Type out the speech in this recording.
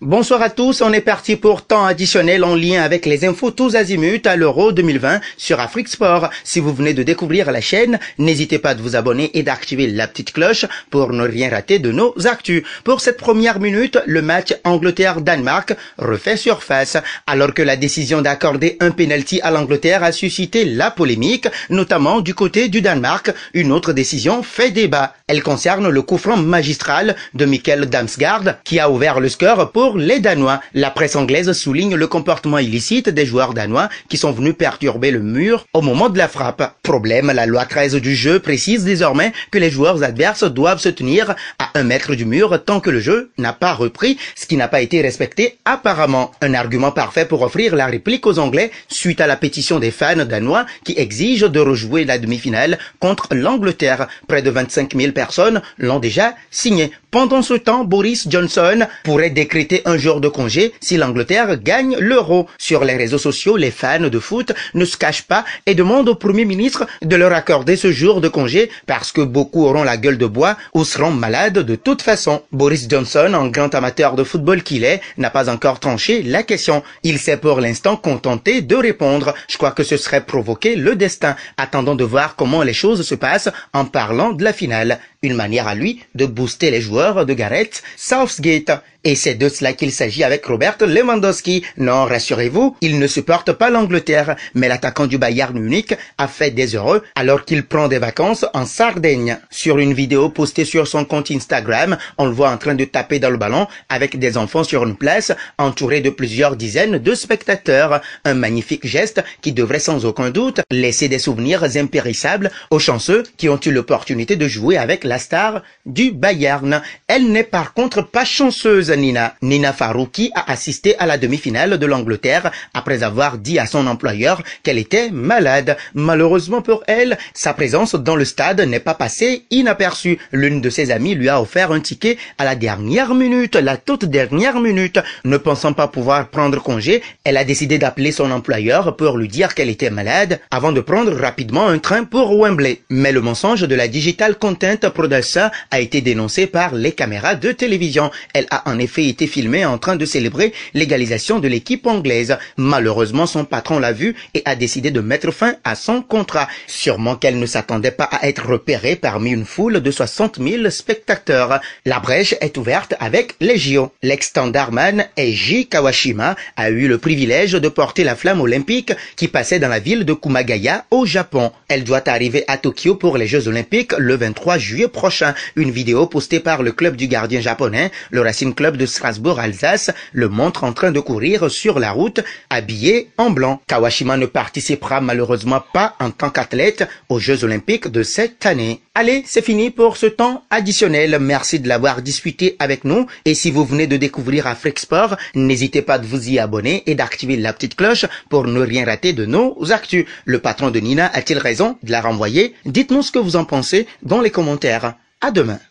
Bonsoir à tous, on est parti pour temps additionnel en lien avec les infos tous azimuts à l'Euro 2020 sur Afrique Sport. Si vous venez de découvrir la chaîne, n'hésitez pas de vous abonner et d'activer la petite cloche pour ne rien rater de nos actus. Pour cette première minute, le match Angleterre-Danemark refait surface. Alors que la décision d'accorder un penalty à l'Angleterre a suscité la polémique, notamment du côté du Danemark, une autre décision fait débat. Elle concerne le coup franc magistral de Michael Damsgaard qui a ouvert le score pour les Danois, la presse anglaise souligne le comportement illicite des joueurs danois qui sont venus perturber le mur au moment de la frappe. Problème, la loi 13 du jeu précise désormais que les joueurs adverses doivent se tenir à un mètre du mur tant que le jeu n'a pas repris, ce qui n'a pas été respecté apparemment. Un argument parfait pour offrir la réplique aux Anglais suite à la pétition des fans danois qui exigent de rejouer la demi-finale contre l'Angleterre. Près de 25 000 personnes l'ont déjà signé. Pendant ce temps, Boris Johnson pourrait décréter un jour de congé si l'Angleterre gagne l'euro. Sur les réseaux sociaux, les fans de foot ne se cachent pas et demandent au Premier ministre de leur accorder ce jour de congé parce que beaucoup auront la gueule de bois ou seront malades de toute façon. Boris Johnson, en grand amateur de football qu'il est, n'a pas encore tranché la question. Il s'est pour l'instant contenté de répondre. Je crois que ce serait provoquer le destin. Attendons de voir comment les choses se passent en parlant de la finale une manière à lui de booster les joueurs de Gareth Southgate. Et c'est de cela qu'il s'agit avec Robert Lewandowski. Non, rassurez-vous, il ne supporte pas l'Angleterre, mais l'attaquant du Bayern Munich a fait des heureux alors qu'il prend des vacances en Sardaigne. Sur une vidéo postée sur son compte Instagram, on le voit en train de taper dans le ballon avec des enfants sur une place, entouré de plusieurs dizaines de spectateurs. Un magnifique geste qui devrait sans aucun doute laisser des souvenirs impérissables aux chanceux qui ont eu l'opportunité de jouer avec la star du Bayern. Elle n'est par contre pas chanceuse Nina. Nina Farouki a assisté à la demi-finale de l'Angleterre après avoir dit à son employeur qu'elle était malade. Malheureusement pour elle, sa présence dans le stade n'est pas passée inaperçue. L'une de ses amies lui a offert un ticket à la dernière minute, la toute dernière minute. Ne pensant pas pouvoir prendre congé, elle a décidé d'appeler son employeur pour lui dire qu'elle était malade avant de prendre rapidement un train pour Wembley. Mais le mensonge de la Digital Content Producer a été dénoncé par les caméras de télévision. Elle a en effet été filmé en train de célébrer l'égalisation de l'équipe anglaise. Malheureusement, son patron l'a vu et a décidé de mettre fin à son contrat. Sûrement qu'elle ne s'attendait pas à être repérée parmi une foule de 60 000 spectateurs. La brèche est ouverte avec les JO. L'ex-standardman Eiji Kawashima a eu le privilège de porter la flamme olympique qui passait dans la ville de Kumagaya au Japon. Elle doit arriver à Tokyo pour les Jeux olympiques le 23 juillet prochain. Une vidéo postée par le club du gardien japonais, le Racine Club de Strasbourg-Alsace le montre en train de courir sur la route habillé en blanc. Kawashima ne participera malheureusement pas en tant qu'athlète aux Jeux Olympiques de cette année. Allez, c'est fini pour ce temps additionnel. Merci de l'avoir discuté avec nous. Et si vous venez de découvrir Afrique Sport, n'hésitez pas de vous y abonner et d'activer la petite cloche pour ne rien rater de nos actus. Le patron de Nina a-t-il raison de la renvoyer Dites-nous ce que vous en pensez dans les commentaires. À demain.